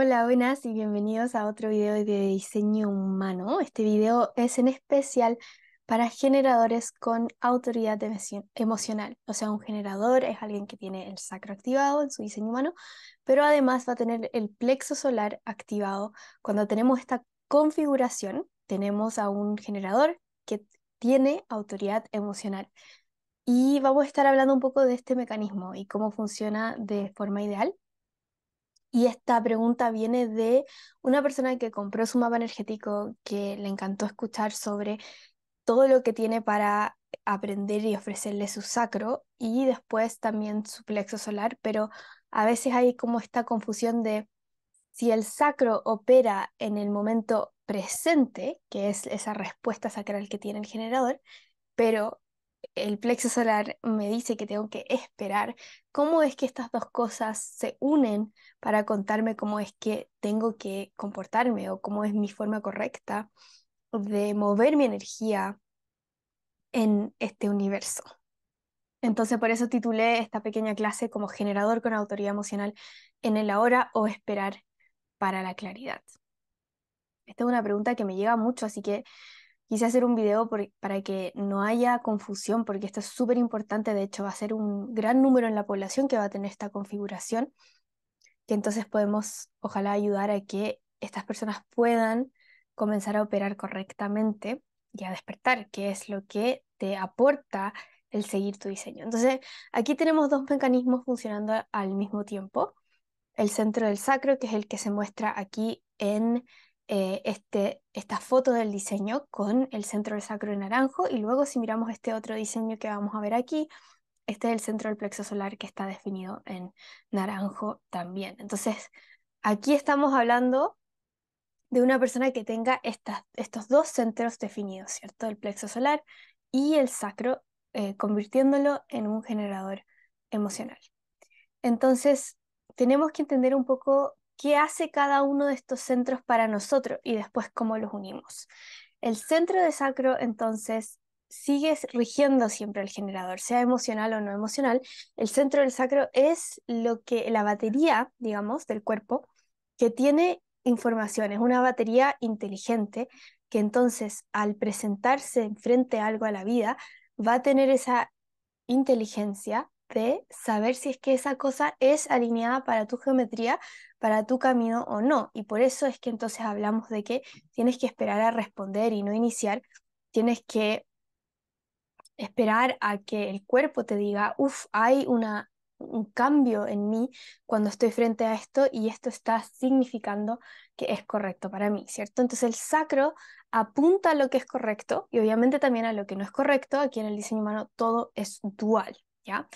Hola, buenas y bienvenidos a otro video de diseño humano. Este video es en especial para generadores con autoridad emocional. O sea, un generador es alguien que tiene el sacro activado en su diseño humano, pero además va a tener el plexo solar activado. Cuando tenemos esta configuración, tenemos a un generador que tiene autoridad emocional. Y vamos a estar hablando un poco de este mecanismo y cómo funciona de forma ideal y esta pregunta viene de una persona que compró su mapa energético, que le encantó escuchar sobre todo lo que tiene para aprender y ofrecerle su sacro y después también su plexo solar, pero a veces hay como esta confusión de si el sacro opera en el momento presente, que es esa respuesta sacral que tiene el generador, pero el plexo solar me dice que tengo que esperar, ¿cómo es que estas dos cosas se unen para contarme cómo es que tengo que comportarme o cómo es mi forma correcta de mover mi energía en este universo? Entonces por eso titulé esta pequeña clase como generador con autoridad emocional en el ahora o esperar para la claridad. Esta es una pregunta que me llega mucho, así que quise hacer un video para que no haya confusión, porque esto es súper importante, de hecho va a ser un gran número en la población que va a tener esta configuración, que entonces podemos ojalá ayudar a que estas personas puedan comenzar a operar correctamente y a despertar, que es lo que te aporta el seguir tu diseño. Entonces, aquí tenemos dos mecanismos funcionando al mismo tiempo. El centro del sacro, que es el que se muestra aquí en eh, este, esta foto del diseño con el centro del sacro en naranjo y luego si miramos este otro diseño que vamos a ver aquí, este es el centro del plexo solar que está definido en naranjo también. Entonces, aquí estamos hablando de una persona que tenga estos dos centros definidos, ¿cierto? El plexo solar y el sacro, eh, convirtiéndolo en un generador emocional. Entonces, tenemos que entender un poco qué hace cada uno de estos centros para nosotros y después cómo los unimos. El centro de sacro, entonces, sigue rigiendo siempre el generador, sea emocional o no emocional. El centro del sacro es lo que la batería, digamos, del cuerpo, que tiene información, es una batería inteligente que entonces al presentarse frente a algo a la vida, va a tener esa inteligencia de saber si es que esa cosa es alineada para tu geometría para tu camino o no. Y por eso es que entonces hablamos de que tienes que esperar a responder y no iniciar, tienes que esperar a que el cuerpo te diga, uff, hay una, un cambio en mí cuando estoy frente a esto y esto está significando que es correcto para mí, ¿cierto? Entonces el sacro apunta a lo que es correcto y obviamente también a lo que no es correcto. Aquí en el diseño humano todo es dual, ¿ya?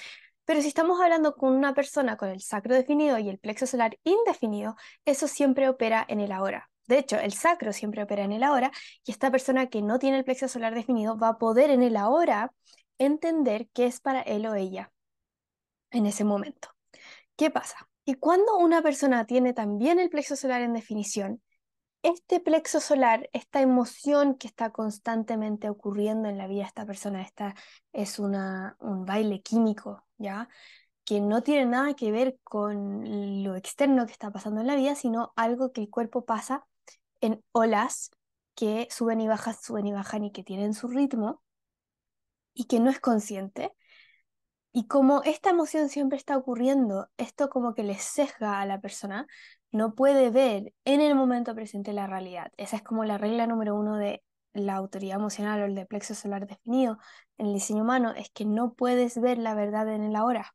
Pero si estamos hablando con una persona con el sacro definido y el plexo solar indefinido, eso siempre opera en el ahora. De hecho, el sacro siempre opera en el ahora y esta persona que no tiene el plexo solar definido va a poder en el ahora entender qué es para él o ella en ese momento. ¿Qué pasa? Y cuando una persona tiene también el plexo solar en definición, este plexo solar, esta emoción que está constantemente ocurriendo en la vida de esta persona, es un baile químico ¿ya? Que no tiene nada que ver con lo externo que está pasando en la vida, sino algo que el cuerpo pasa en olas que suben y bajan, suben y bajan y que tienen su ritmo y que no es consciente. Y como esta emoción siempre está ocurriendo, esto como que le sesga a la persona, no puede ver en el momento presente la realidad. Esa es como la regla número uno de la autoridad emocional o el de plexo solar definido en el diseño humano es que no puedes ver la verdad en el ahora.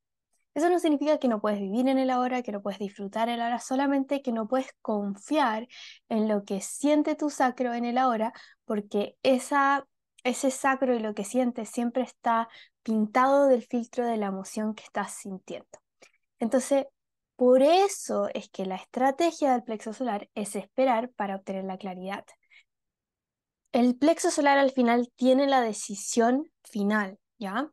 Eso no significa que no puedes vivir en el ahora, que no puedes disfrutar el ahora, solamente que no puedes confiar en lo que siente tu sacro en el ahora, porque esa, ese sacro y lo que siente siempre está pintado del filtro de la emoción que estás sintiendo. Entonces, por eso es que la estrategia del plexo solar es esperar para obtener la claridad el plexo solar al final tiene la decisión final, ¿ya?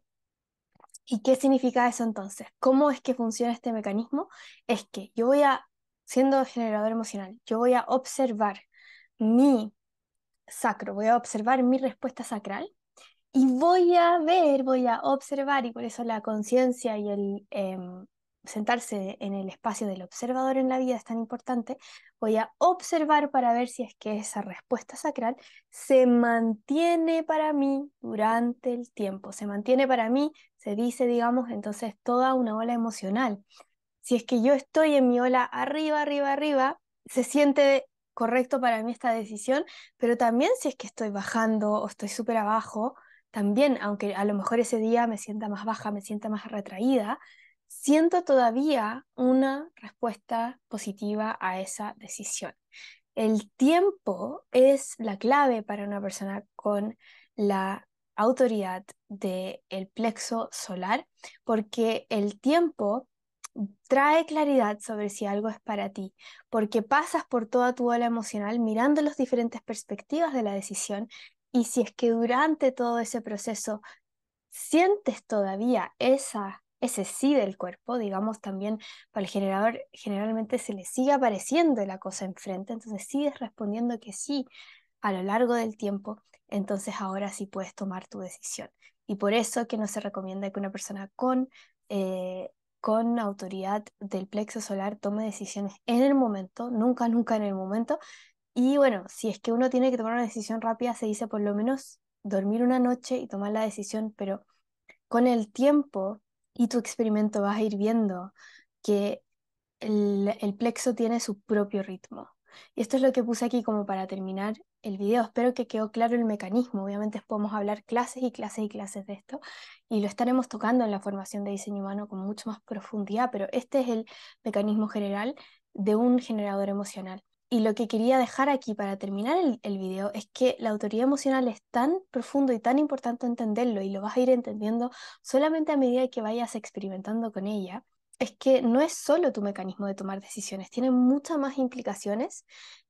¿Y qué significa eso entonces? ¿Cómo es que funciona este mecanismo? Es que yo voy a, siendo generador emocional, yo voy a observar mi sacro, voy a observar mi respuesta sacral y voy a ver, voy a observar, y por eso la conciencia y el, em, sentarse en el espacio del observador en la vida es tan importante, voy a observar para ver si es que esa respuesta sacral se mantiene para mí durante el tiempo, se mantiene para mí, se dice, digamos, entonces toda una ola emocional. Si es que yo estoy en mi ola arriba, arriba, arriba, se siente correcto para mí esta decisión, pero también si es que estoy bajando o estoy súper abajo, también, aunque a lo mejor ese día me sienta más baja, me sienta más retraída, siento todavía una respuesta positiva a esa decisión. El tiempo es la clave para una persona con la autoridad del el plexo solar, porque el tiempo trae claridad sobre si algo es para ti, porque pasas por toda tu ola emocional mirando las diferentes perspectivas de la decisión y si es que durante todo ese proceso sientes todavía esa ese sí del cuerpo, digamos también para el generador generalmente se le sigue apareciendo la cosa enfrente, entonces sigues respondiendo que sí a lo largo del tiempo, entonces ahora sí puedes tomar tu decisión. Y por eso que no se recomienda que una persona con, eh, con autoridad del plexo solar tome decisiones en el momento, nunca, nunca en el momento. Y bueno, si es que uno tiene que tomar una decisión rápida, se dice por lo menos dormir una noche y tomar la decisión, pero con el tiempo y tu experimento vas a ir viendo que el, plexo tiene su propio ritmo. Y esto es lo que puse aquí como para terminar el video. Espero que quedó claro el mecanismo. Obviamente podemos hablar clases y clases y clases de esto y lo estaremos tocando en la formación de diseño humano con mucho más profundidad, pero este es el mecanismo general de un generador emocional. Y lo que quería dejar aquí para terminar el, video es que la autoridad emocional es tan profundo y tan importante entenderlo y lo vas a ir entendiendo solamente a medida que vayas experimentando con ella. Es que no es solo tu mecanismo de tomar decisiones, tiene muchas más implicaciones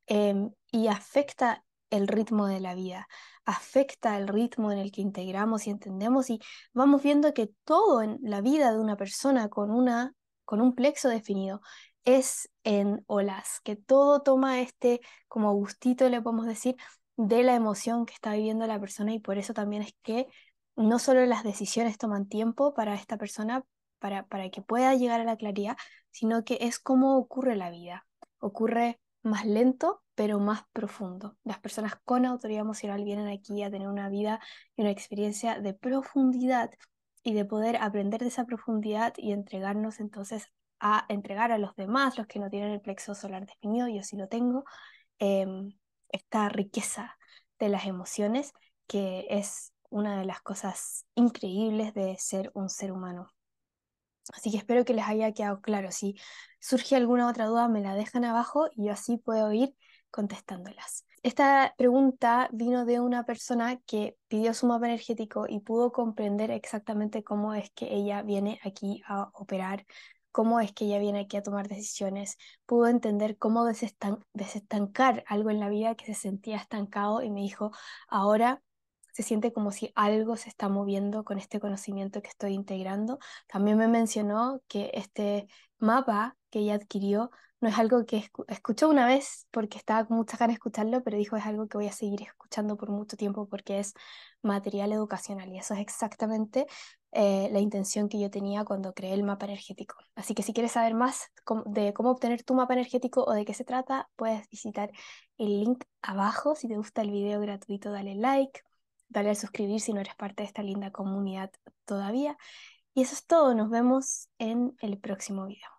em, y afecta el ritmo de la vida, afecta el ritmo en el que integramos y entendemos y vamos viendo que todo en la vida de una persona con, una, con un plexo definido es en olas, que todo toma este como gustito, le podemos decir, de la emoción que está viviendo la persona y por eso también es que no solo las decisiones toman tiempo para esta persona, para, para que pueda llegar a la claridad, sino que es como ocurre la vida. Ocurre más lento, pero más profundo. Las personas con autoridad emocional vienen aquí a tener una vida y una experiencia de profundidad y de poder aprender de esa profundidad y entregarnos entonces a entregar a los demás, los que no tienen el plexo solar definido, yo sí lo tengo, em, esta riqueza de las emociones, que es una de las cosas increíbles de ser un ser humano. Así que espero que les haya quedado claro. Si surge alguna otra duda, me la dejan abajo y yo así puedo ir contestándolas. Esta pregunta vino de una persona que pidió su mapa energético y pudo comprender exactamente cómo es que ella viene aquí a operar cómo es que ella viene aquí a tomar decisiones, pudo entender cómo desestancar algo en la vida que se sentía estancado y me dijo, ahora se siente como si algo se está moviendo con este conocimiento que estoy integrando. También me mencionó que este mapa que ella adquirió no es algo que escuchó una vez porque estaba con muchas ganas de escucharlo, pero dijo es algo que voy a seguir escuchando por mucho tiempo porque es material educacional y eso es exactamente eh, la intención que yo tenía cuando creé el mapa energético. Así que si quieres saber más de cómo obtener tu mapa energético o de qué se trata, puedes visitar el link abajo. Si te gusta el video gratuito, dale like, dale al suscribir si no eres parte de esta linda comunidad todavía. Y eso es todo, nos vemos en el próximo video.